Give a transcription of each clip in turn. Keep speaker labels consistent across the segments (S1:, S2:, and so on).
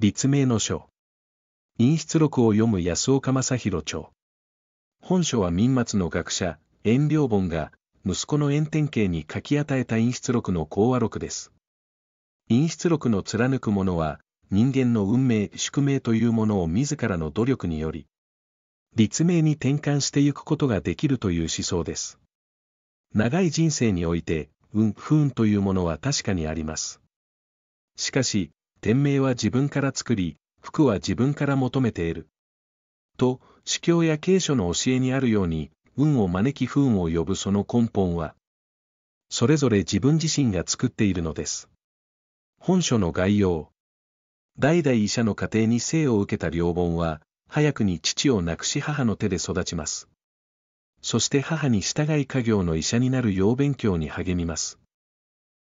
S1: 立命の書。陰出録を読む安岡正弘著。本書は民末の学者、遠良本が、息子の炎天慶に書き与えた陰出録の講話録です。陰出録の貫くものは、人間の運命、宿命というものを自らの努力により、立命に転換していくことができるという思想です。長い人生において、運、不運というものは確かにあります。しかし、天命は自分から作り、服は自分から求めている。と、司教や経書の教えにあるように、運を招き不運を呼ぶその根本は、それぞれ自分自身が作っているのです。本書の概要。代々医者の家庭に生を受けた両本は、早くに父を亡くし母の手で育ちます。そして母に従い家業の医者になる要勉強に励みます。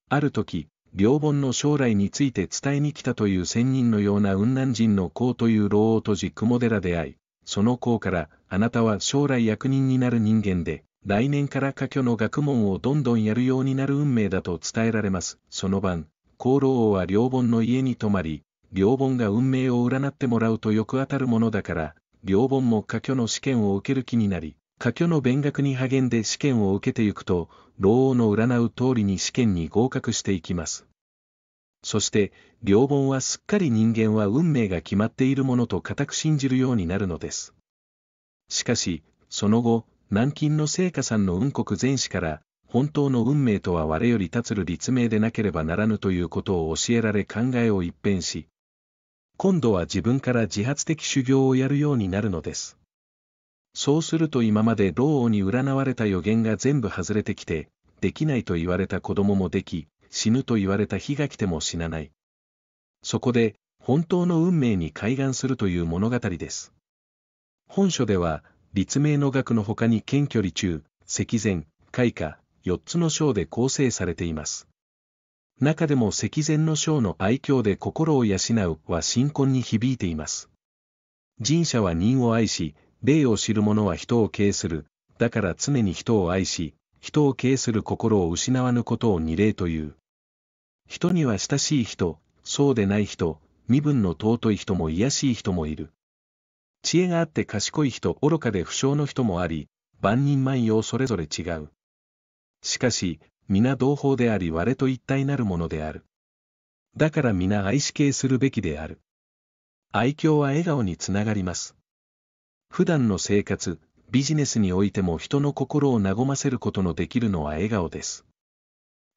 S1: ある時、両本の将来について伝えに来たという仙人のような雲南人の子という老王とじ雲寺で会い、その子から、あなたは将来役人になる人間で、来年から家居の学問をどんどんやるようになる運命だと伝えられます。その晩、功老王は両本の家に泊まり、両本が運命を占ってもらうとよく当たるものだから、両本も家居の試験を受ける気になり、家居の勉学に励んで試験を受けてゆくと、老王の占う通りに試験に合格していきます。そして、両本はすっかり人間は運命が決まっているものと固く信じるようになるのです。しかし、その後、南京の聖火さんの運国全史から、本当の運命とは我より立つる立命でなければならぬということを教えられ考えを一変し、今度は自分から自発的修行をやるようになるのです。そうすると今まで老王に占われた予言が全部外れてきて、できないと言われた子供もでき、死ぬと言われた日が来ても死なない。そこで、本当の運命に開眼するという物語です。本書では、立命の学の他に謙距離中、赤前、開花、四つの章で構成されています。中でも赤前の章の愛嬌で心を養うは新婚に響いています。人者は人を愛し、霊を知る者は人を敬する。だから常に人を愛し、人を敬する心を失わぬことを二礼という。人には親しい人、そうでない人、身分の尊い人も卑しい人もいる。知恵があって賢い人、愚かで不詳の人もあり、万人万様それぞれ違う。しかし、皆同胞であり我と一体なるものである。だから皆愛し敬するべきである。愛嬌は笑顔につながります。普段の生活、ビジネスにおいても人の心を和ませることのできるのは笑顔です。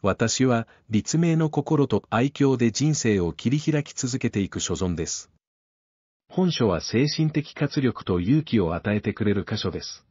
S1: 私は、立命の心と愛嬌で人生を切り開き続けていく所存です。本書は精神的活力と勇気を与えてくれる箇所です。